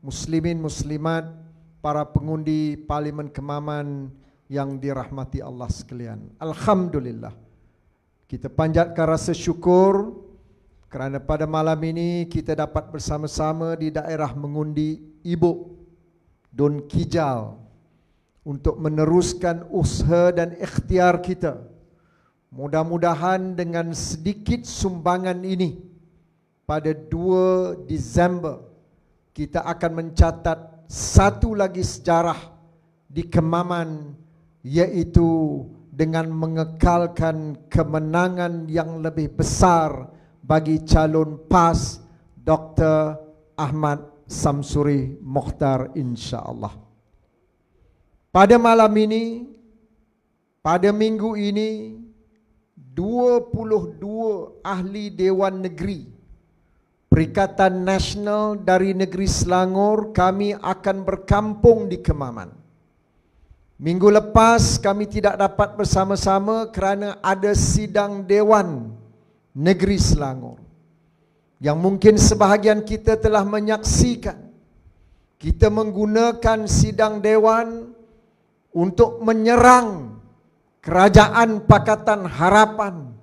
muslimin muslimat para pengundi parlimen kemaman yang dirahmati Allah sekalian alhamdulillah kita panjatkan rasa syukur kerana pada malam ini kita dapat bersama-sama di daerah mengundi ibu Don Kijal untuk meneruskan usaha dan ikhtiar kita mudah-mudahan dengan sedikit sumbangan ini pada 2 Disember kita akan mencatat satu lagi sejarah di Kemaman yaitu dengan mengekalkan kemenangan yang lebih besar bagi calon PAS Dr. Ahmad Samsuri Mokhtar insyaAllah. Pada malam ini, pada minggu ini, 22 ahli Dewan Negeri Perikatan Nasional dari Negeri Selangor kami akan berkampung di Kemaman. Minggu lepas kami tidak dapat bersama-sama kerana ada sidang Dewan Negeri Selangor. Yang mungkin sebahagian kita telah menyaksikan. Kita menggunakan sidang Dewan untuk menyerang Kerajaan Pakatan Harapan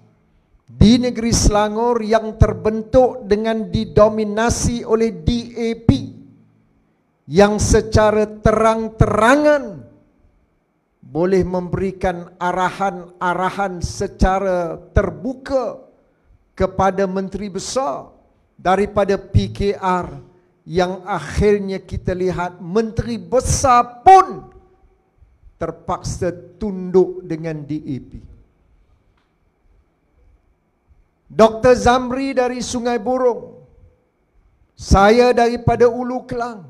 di negeri Selangor yang terbentuk dengan didominasi oleh DAP yang secara terang-terangan boleh memberikan arahan-arahan secara terbuka kepada menteri besar daripada PKR yang akhirnya kita lihat menteri besar pun terpaksa tunduk dengan DAP. Dr. Zamri dari Sungai Burung. Saya daripada Ulu Kelang.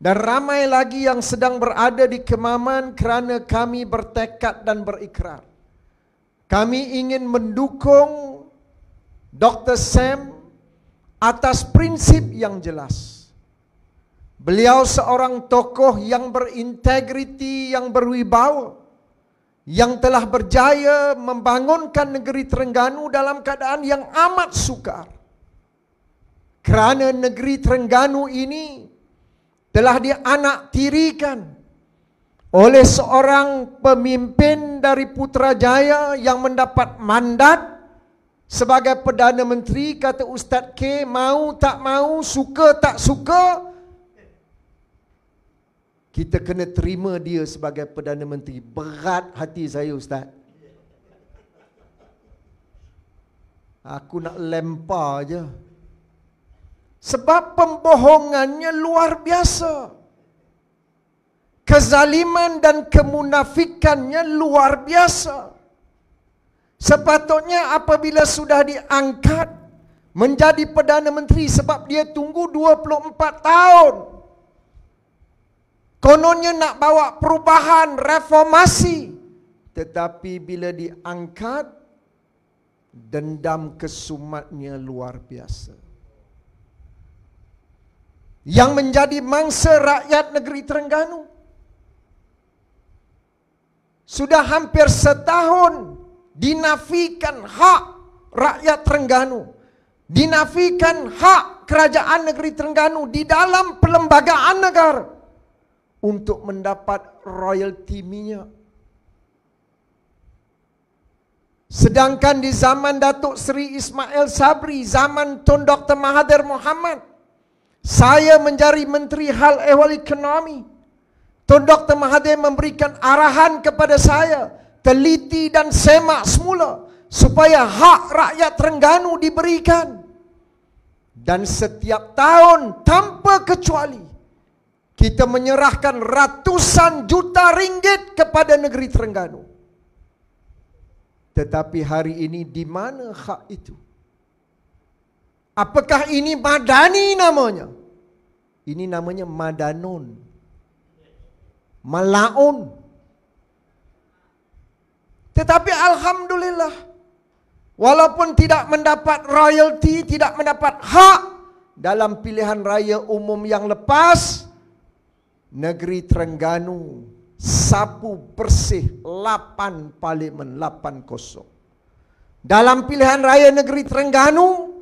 Dan ramai lagi yang sedang berada di Kemaman kerana kami bertekad dan berikrar. Kami ingin mendukung Dr. Sam atas prinsip yang jelas. Beliau seorang tokoh yang berintegriti, yang berwibawa yang telah berjaya membangunkan negeri Terengganu dalam keadaan yang amat sukar. Kerana negeri Terengganu ini telah dianak tirikan oleh seorang pemimpin dari Putrajaya yang mendapat mandat sebagai Perdana Menteri kata Ustaz K mau tak mau suka tak suka kita kena terima dia sebagai Perdana Menteri. Berat hati saya Ustaz. Aku nak lempar aja. Sebab pembohongannya luar biasa. Kezaliman dan kemunafikannya luar biasa. Sepatutnya apabila sudah diangkat menjadi Perdana Menteri sebab dia tunggu 24 tahun. 24 tahun. Kononnya nak bawa perubahan, reformasi. Tetapi bila diangkat, dendam kesumatnya luar biasa. Yang menjadi mangsa rakyat negeri Terengganu. Sudah hampir setahun dinafikan hak rakyat Terengganu. Dinafikan hak kerajaan negeri Terengganu di dalam pelembagaan negara untuk mendapat royalty minyak. Sedangkan di zaman Datuk Seri Ismail Sabri, zaman Tun Dr. Mahathir Mohamad, saya menjadi Menteri Hal Ehwal Ekonomi. Tun Dr. Mahathir memberikan arahan kepada saya, teliti dan semak semula supaya hak rakyat Terengganu diberikan. Dan setiap tahun tanpa kecuali, kita menyerahkan ratusan juta ringgit kepada negeri Terengganu. Tetapi hari ini di mana hak itu? Apakah ini Madani namanya? Ini namanya Madanun. Malaun. Tetapi Alhamdulillah. Walaupun tidak mendapat royalty, tidak mendapat hak. Dalam pilihan raya umum yang lepas. Lepas negeri Terengganu sapu bersih 8 parlimen 8 kosong. Dalam pilihan raya negeri Terengganu,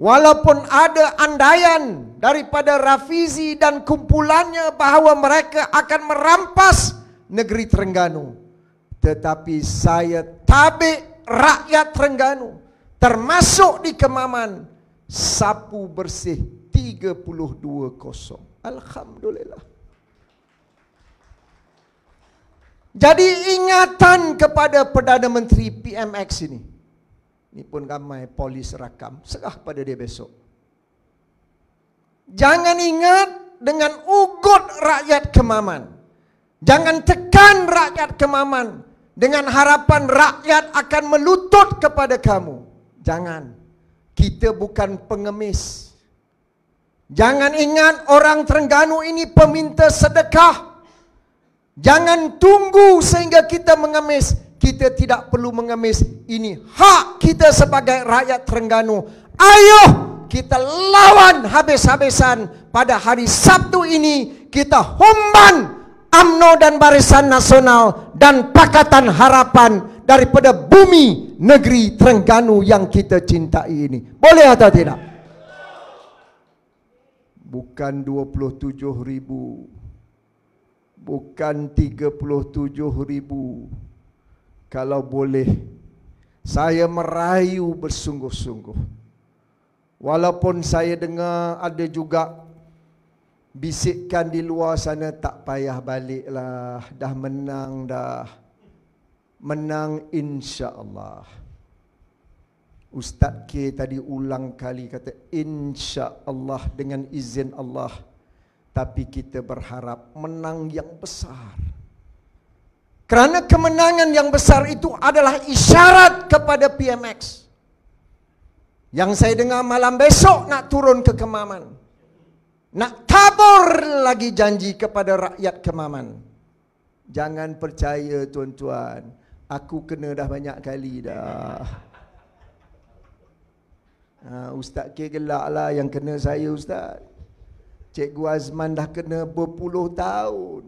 walaupun ada andaian daripada Rafizi dan kumpulannya bahawa mereka akan merampas negeri Terengganu. Tetapi saya tabik rakyat Terengganu termasuk di Kemaman sapu bersih 32 kosong. Alhamdulillah. Jadi ingatan kepada Perdana Menteri PMX ini. Ini pun ramai polis rakam. Serah pada dia besok. Jangan ingat dengan ugut rakyat kemaman. Jangan tekan rakyat kemaman dengan harapan rakyat akan melutut kepada kamu. Jangan. Kita bukan pengemis. Jangan ingat orang Terengganu ini peminta sedekah. Jangan tunggu sehingga kita mengemis. Kita tidak perlu mengemis. Ini hak kita sebagai rakyat Terengganu. Ayo kita lawan habis-habisan pada hari Sabtu ini. Kita humban UMNO dan Barisan Nasional dan Pakatan Harapan daripada bumi negeri Terengganu yang kita cintai ini. Boleh atau tidak? Bukan 27 ribu bukan 37 ribu kalau boleh saya merayu bersungguh-sungguh walaupun saya dengar ada juga bisikkan di luar sana tak payah balik lah dah menang dah menang insya-Allah Ustaz K tadi ulang kali kata insya-Allah dengan izin Allah tapi kita berharap menang yang besar. Kerana kemenangan yang besar itu adalah isyarat kepada PMX. Yang saya dengar malam besok nak turun ke Kemaman. Nak tabur lagi janji kepada rakyat Kemaman. Jangan percaya tuan-tuan. Aku kena dah banyak kali dah. Ah, Ustaz K gelak lah yang kena saya Ustaz. Cikgu Azman dah kena berpuluh tahun.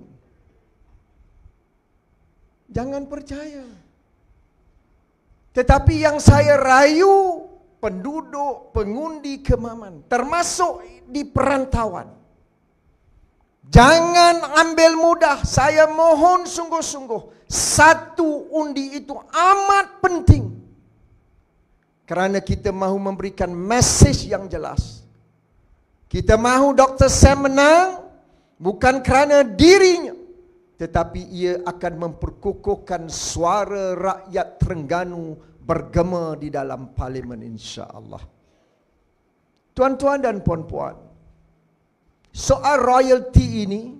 Jangan percaya. Tetapi yang saya rayu penduduk pengundi kemaman termasuk di perantauan. Jangan ambil mudah, saya mohon sungguh-sungguh. Satu undi itu amat penting. Kerana kita mahu memberikan mesej yang jelas. Kita mahu Dr. Sam menang bukan kerana dirinya tetapi ia akan memperkukuhkan suara rakyat Terengganu bergema di dalam parlimen insya-Allah. Tuan-tuan dan puan-puan, soal royalty ini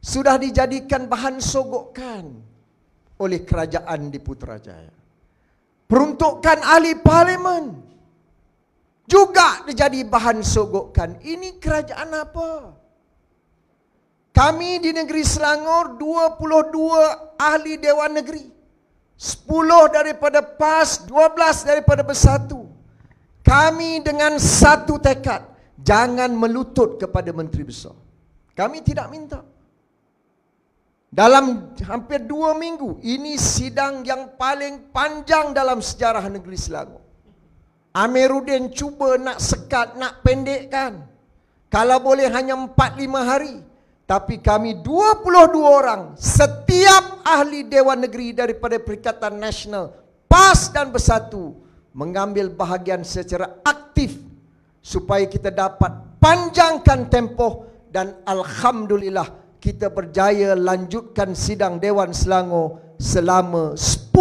sudah dijadikan bahan sogokan oleh kerajaan di Putrajaya. peruntukkan ahli parlimen juga dijadi bahan sogokan. Ini kerajaan apa? Kami di negeri Selangor 22 ahli dewan negeri. 10 daripada PAS, 12 daripada Bersatu. Kami dengan satu tekad jangan melutut kepada menteri besar. Kami tidak minta. Dalam hampir dua minggu ini sidang yang paling panjang dalam sejarah negeri Selangor. Amiruddin cuba nak sekat, nak pendekkan. Kalau boleh hanya 4-5 hari. Tapi kami 22 orang, setiap ahli Dewan Negeri daripada Perikatan Nasional, PAS dan Bersatu, mengambil bahagian secara aktif supaya kita dapat panjangkan tempoh dan Alhamdulillah kita berjaya lanjutkan sidang Dewan Selangor selama 10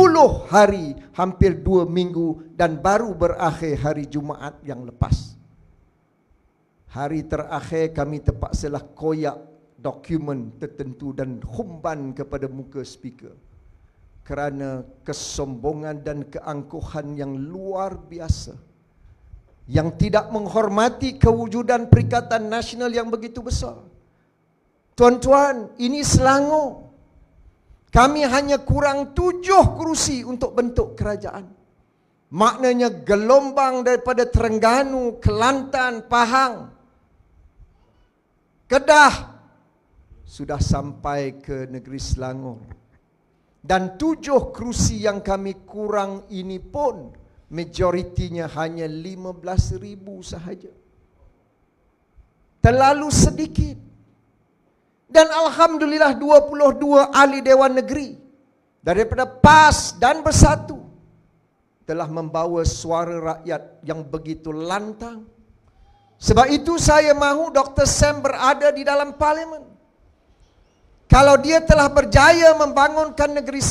hari hampir 2 minggu dan baru berakhir hari Jumaat yang lepas. Hari terakhir kami terpaksalah koyak dokumen tertentu dan humban kepada muka speaker. Kerana kesombongan dan keangkuhan yang luar biasa. Yang tidak menghormati kewujudan Perikatan Nasional yang begitu besar. Tuan-tuan, ini Selangor. Kami hanya kurang tujuh kerusi untuk bentuk kerajaan. Maknanya gelombang daripada Terengganu, Kelantan, Pahang, Kedah sudah sampai ke negeri Selangor. Dan tujuh kerusi yang kami kurang ini pun majoritinya hanya 15 ribu sahaja. Terlalu sedikit. Dan Alhamdulillah 22 ahli Dewan Negeri daripada PAS dan Bersatu telah membawa suara rakyat yang begitu lantang. Sebab itu saya mahu Dr. Sam berada di dalam parlimen. Kalau dia telah berjaya membangunkan negeri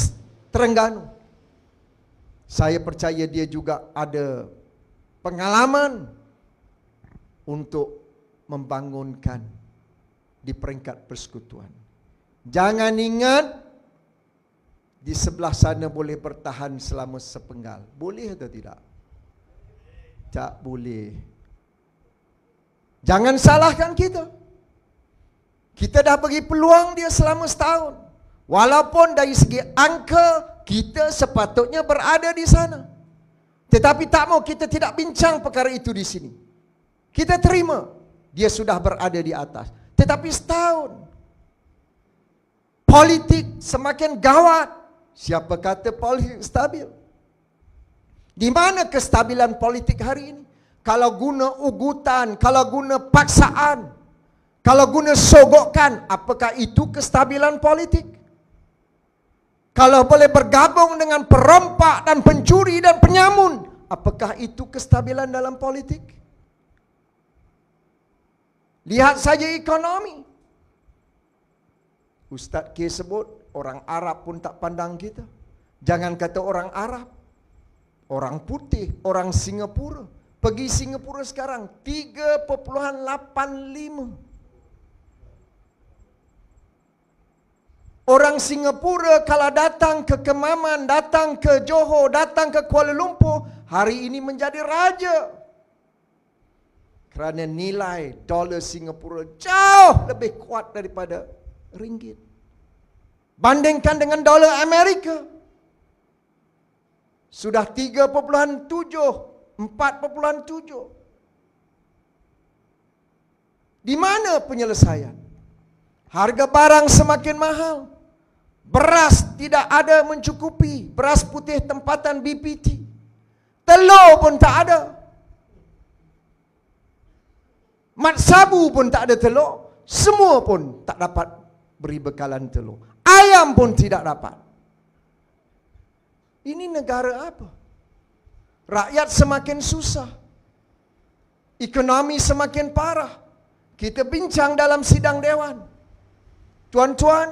Terengganu, saya percaya dia juga ada pengalaman untuk membangunkan di peringkat persekutuan. Jangan ingat di sebelah sana boleh bertahan selama sepenggal. Boleh atau tidak? Tak boleh. Jangan salahkan kita. Kita dah bagi peluang dia selama setahun. Walaupun dari segi angka kita sepatutnya berada di sana. Tetapi tak mau kita tidak bincang perkara itu di sini. Kita terima dia sudah berada di atas. Tetapi setahun politik semakin gawat. Siapa kata politik stabil? Di mana kestabilan politik hari ini? Kalau guna ugutan, kalau guna paksaan, kalau guna sogokan, apakah itu kestabilan politik? Kalau boleh bergabung dengan perompak dan pencuri dan penyamun, apakah itu kestabilan dalam politik? Lihat saja ekonomi. Ustaz K sebut, orang Arab pun tak pandang kita. Jangan kata orang Arab. Orang putih, orang Singapura. Pergi Singapura sekarang, 3.85. Orang Singapura kalau datang ke Kemaman, datang ke Johor, datang ke Kuala Lumpur, hari ini menjadi raja. Raja kerana nilai dolar Singapura jauh lebih kuat daripada ringgit. Bandingkan dengan dolar Amerika. Sudah 3.7, 4.7. Di mana penyelesaian? Harga barang semakin mahal. Beras tidak ada mencukupi. Beras putih tempatan BPT. Telur pun tak ada. Tak ada. Mat sabu pun tak ada telur, semua pun tak dapat beri bekalan telur. Ayam pun tidak dapat. Ini negara apa? Rakyat semakin susah. Ekonomi semakin parah. Kita bincang dalam sidang dewan. Tuan-tuan,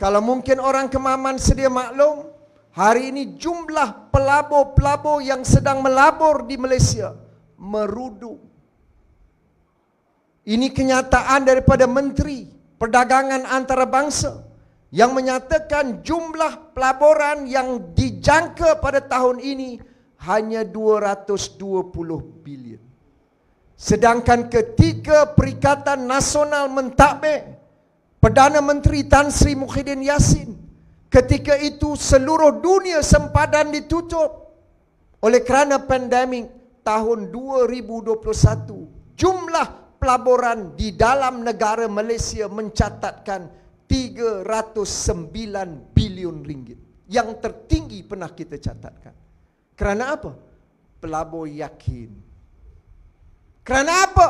kalau mungkin orang kemaman sedia maklum, hari ini jumlah pelabur-pelabur yang sedang melabur di Malaysia merudu ini kenyataan daripada Menteri Perdagangan Antarabangsa yang menyatakan jumlah pelaburan yang dijangka pada tahun ini hanya 220 bilion. Sedangkan ketika Perikatan Nasional mentadbir Perdana Menteri Tan Sri Muhyiddin Yassin ketika itu seluruh dunia sempadan ditutup oleh kerana pandemik tahun 2021 jumlah pelaburan di dalam negara Malaysia mencatatkan 309 bilion ringgit yang tertinggi pernah kita catatkan. Kerana apa? Pelabur yakin. Kerana apa?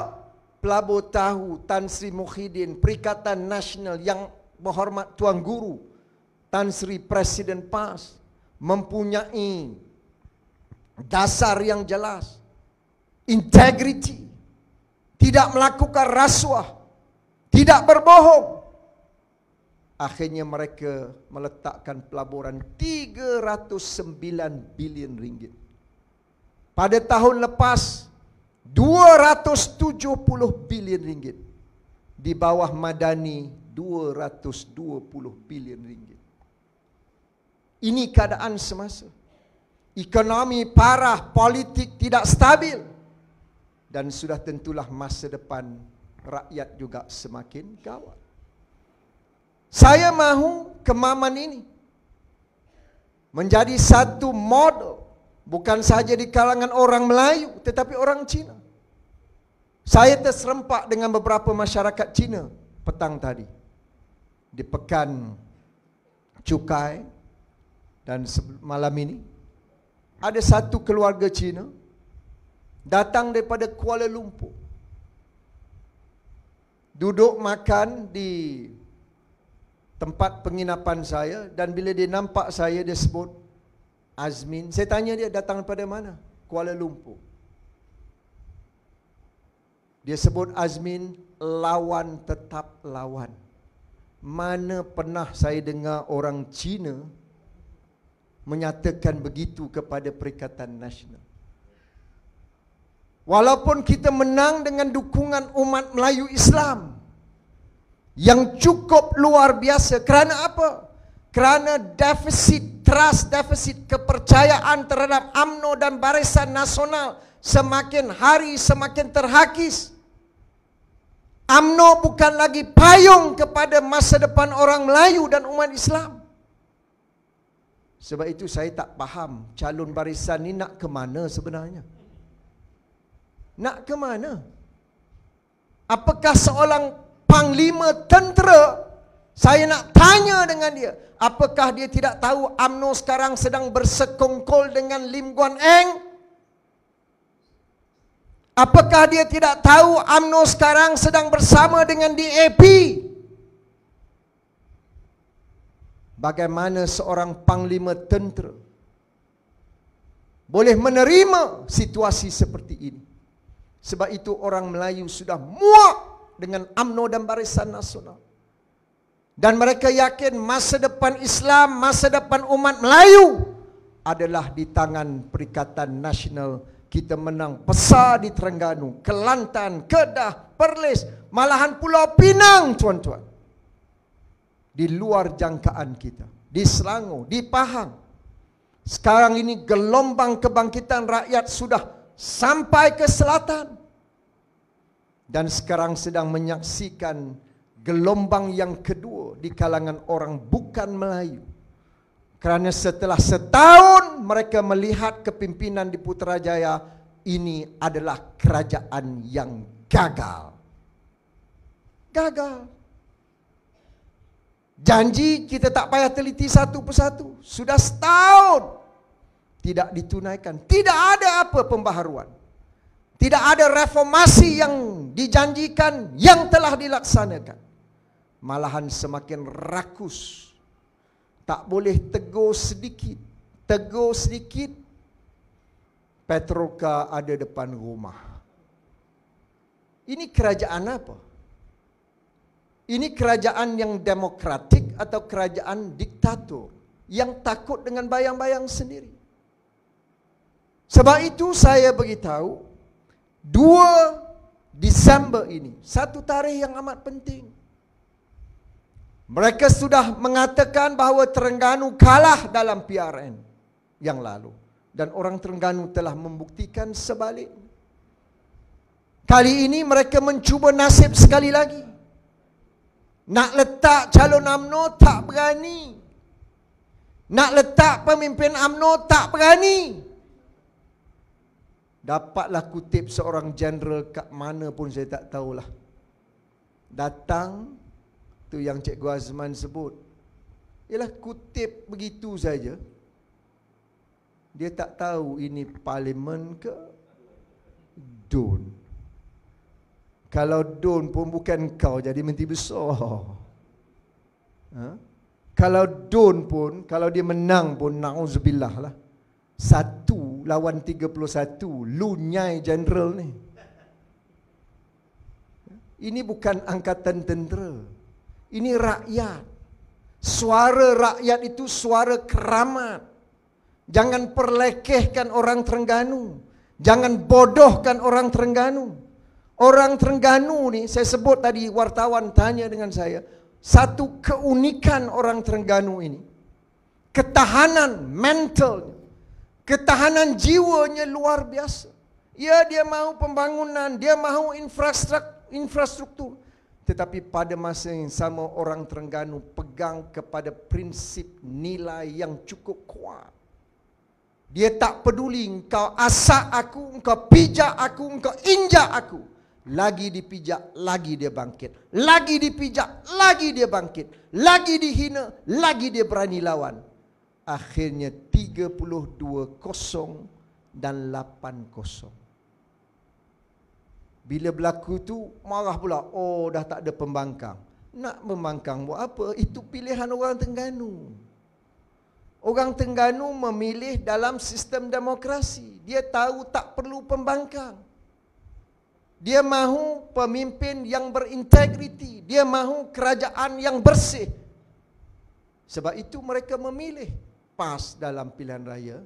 Pelabur tahu Tan Sri Muhyiddin Perikatan Nasional yang berhormat Tuan Guru Tan Sri Presiden PAS mempunyai dasar yang jelas integriti tidak melakukan rasuah, tidak berbohong. Akhirnya mereka meletakkan pelaburan 309 bilion ringgit. Pada tahun lepas 270 bilion ringgit. Di bawah Madani 220 bilion ringgit. Ini keadaan semasa. Ekonomi parah, politik tidak stabil dan sudah tentulah masa depan rakyat juga semakin gawat. Saya mahu kemaman ini menjadi satu model bukan saja di kalangan orang Melayu tetapi orang Cina. Saya terserempak dengan beberapa masyarakat Cina petang tadi di pekan cukai dan malam ini ada satu keluarga Cina datang daripada Kuala Lumpur. Duduk makan di tempat penginapan saya dan bila dia nampak saya dia sebut Azmin. Saya tanya dia datang daripada mana? Kuala Lumpur. Dia sebut Azmin lawan tetap lawan. Mana pernah saya dengar orang Cina menyatakan begitu kepada Perikatan Nasional. Walaupun kita menang dengan dukungan umat Melayu Islam yang cukup luar biasa. Kerana apa? Kerana defisit trust, defisit kepercayaan terhadap AMNO dan Barisan Nasional semakin hari semakin terhakis. AMNO bukan lagi payung kepada masa depan orang Melayu dan umat Islam. Sebab itu saya tak faham calon barisan ini nak ke mana sebenarnya nak ke mana? Apakah seorang panglima tentera saya nak tanya dengan dia, apakah dia tidak tahu UMNO sekarang sedang bersekongkol dengan Lim Guan Eng? Apakah dia tidak tahu UMNO sekarang sedang bersama dengan DAP? Bagaimana seorang panglima tentera boleh menerima situasi seperti ini? Sebab itu orang Melayu sudah muak dengan UMNO dan Barisan Nasional. Dan mereka yakin masa depan Islam, masa depan umat Melayu adalah di tangan Perikatan Nasional. Kita menang besar di Terengganu, Kelantan, Kedah, Perlis, malahan Pulau Pinang tuan-tuan. Di luar jangkaan kita. Di Selangor, di Pahang. Sekarang ini gelombang kebangkitan rakyat sudah sampai ke selatan dan sekarang sedang menyaksikan gelombang yang kedua di kalangan orang bukan Melayu kerana setelah setahun mereka melihat kepimpinan di Putrajaya ini adalah kerajaan yang gagal gagal janji kita tak payah teliti satu persatu sudah setahun tidak ditunaikan. Tidak ada apa pembaharuan. Tidak ada reformasi yang dijanjikan yang telah dilaksanakan. Malahan semakin rakus. Tak boleh tegur sedikit. Tegur sedikit. Petroka ada depan rumah. Ini kerajaan apa? Ini kerajaan yang demokratik atau kerajaan diktator yang takut dengan bayang-bayang sendiri? Sebab itu saya beritahu 2 Disember ini satu tarikh yang amat penting. Mereka sudah mengatakan bahawa Terengganu kalah dalam PRN yang lalu dan orang Terengganu telah membuktikan sebaliknya. Kali ini mereka mencuba nasib sekali lagi. Nak letak calon UMNO tak berani. Nak letak pemimpin UMNO tak berani. Dapatlah kutip seorang jeneral kat mana pun saya tak tahulah. Datang, tu yang Cikgu Azman sebut. Ialah kutip begitu saja. Dia tak tahu ini parlimen ke? Don. Kalau Don pun bukan kau jadi menteri besar. Ha? Kalau Don pun, kalau dia menang pun, na'uzubillah lah. Satu lawan 31 lunyai jeneral ni ini bukan angkatan tentera ini rakyat suara rakyat itu suara keramat jangan perlekehkan orang Terengganu jangan bodohkan orang Terengganu orang Terengganu ni saya sebut tadi wartawan tanya dengan saya satu keunikan orang Terengganu ini ketahanan mental ketahanan jiwanya luar biasa. Ya dia mahu pembangunan, dia mahu infrastruktur. Tetapi pada masa yang sama orang Terengganu pegang kepada prinsip nilai yang cukup kuat. Dia tak peduli engkau asak aku, engkau pijak aku, engkau injak aku. Lagi dipijak, lagi dia bangkit. Lagi dipijak, lagi dia bangkit. Lagi dihina, lagi dia berani lawan akhirnya 32-0 dan 8-0. Bila berlaku tu marah pula, oh dah tak ada pembangkang. Nak membangkang buat apa? Itu pilihan orang Tengganu. Orang Tengganu memilih dalam sistem demokrasi. Dia tahu tak perlu pembangkang. Dia mahu pemimpin yang berintegriti. Dia mahu kerajaan yang bersih. Sebab itu mereka memilih. PAS dalam pilihan raya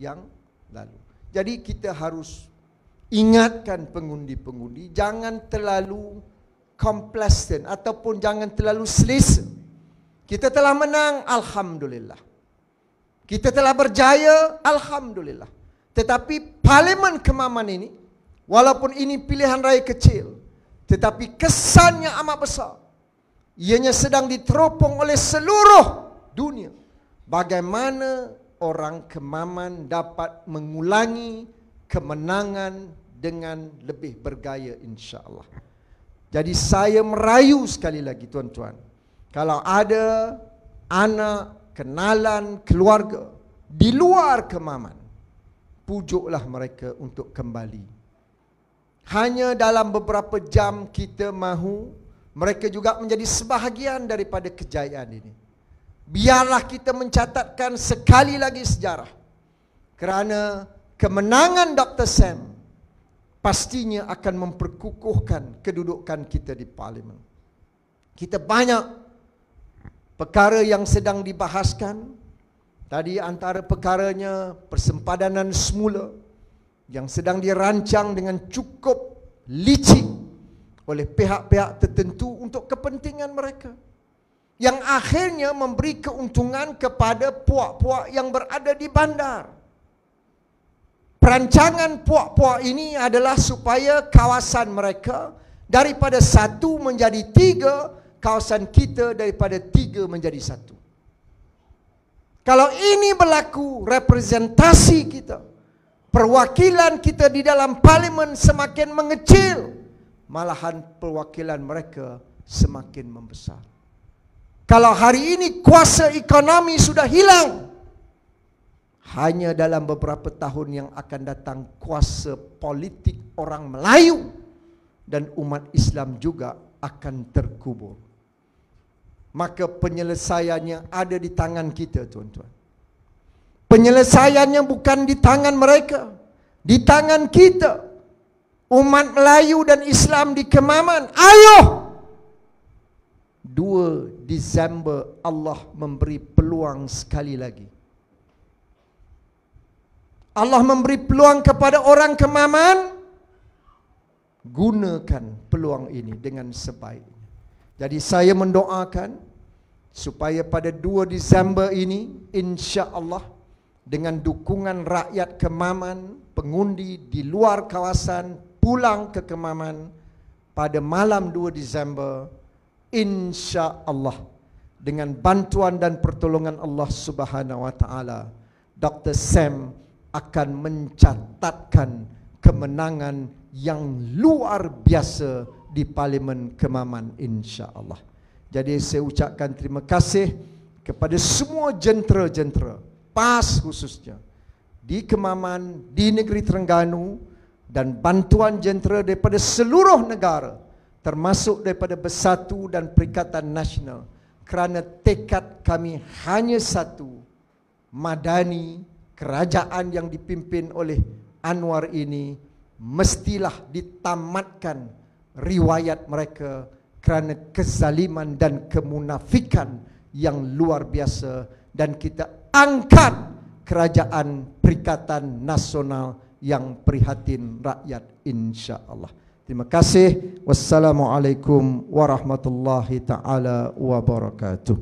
yang lalu. Jadi kita harus ingatkan pengundi-pengundi jangan terlalu complacent ataupun jangan terlalu selesa. Kita telah menang, Alhamdulillah. Kita telah berjaya, Alhamdulillah. Tetapi Parlimen Kemaman ini, walaupun ini pilihan raya kecil, tetapi kesannya amat besar. Ianya sedang diteropong oleh seluruh dunia bagaimana orang kemaman dapat mengulangi kemenangan dengan lebih bergaya insyaAllah. Jadi saya merayu sekali lagi tuan-tuan. Kalau ada anak, kenalan, keluarga di luar kemaman, pujuklah mereka untuk kembali. Hanya dalam beberapa jam kita mahu mereka juga menjadi sebahagian daripada kejayaan ini biarlah kita mencatatkan sekali lagi sejarah. Kerana kemenangan Dr. Sam pastinya akan memperkukuhkan kedudukan kita di parlimen. Kita banyak perkara yang sedang dibahaskan. Tadi antara perkaranya persempadanan semula yang sedang dirancang dengan cukup licik oleh pihak-pihak tertentu untuk kepentingan mereka yang akhirnya memberi keuntungan kepada puak-puak yang berada di bandar. Perancangan puak-puak ini adalah supaya kawasan mereka daripada satu menjadi tiga, kawasan kita daripada tiga menjadi satu. Kalau ini berlaku, representasi kita, perwakilan kita di dalam parlimen semakin mengecil, malahan perwakilan mereka semakin membesar. Kalau hari ini kuasa ekonomi sudah hilang Hanya dalam beberapa tahun yang akan datang Kuasa politik orang Melayu Dan umat Islam juga akan terkubur Maka penyelesaiannya ada di tangan kita tuan-tuan Penyelesaiannya bukan di tangan mereka Di tangan kita Umat Melayu dan Islam di Kemaman Ayuh Dua Disember Allah memberi peluang sekali lagi. Allah memberi peluang kepada orang kemaman gunakan peluang ini dengan sebaik. Jadi saya mendoakan supaya pada 2 Disember ini insya-Allah dengan dukungan rakyat kemaman pengundi di luar kawasan pulang ke kemaman pada malam 2 Disember insya Allah dengan bantuan dan pertolongan Allah Subhanahu wa taala Dr. Sam akan mencatatkan kemenangan yang luar biasa di Parlimen Kemaman insya-Allah. Jadi saya ucapkan terima kasih kepada semua jentera-jentera PAS khususnya di Kemaman, di negeri Terengganu dan bantuan jentera daripada seluruh negara termasuk daripada Bersatu dan Perikatan Nasional kerana tekad kami hanya satu madani kerajaan yang dipimpin oleh Anwar ini mestilah ditamatkan riwayat mereka kerana kezaliman dan kemunafikan yang luar biasa dan kita angkat kerajaan perikatan nasional yang prihatin rakyat insya-Allah Terima kasih. Wassalamualaikum warahmatullahi taala wabarakatuh.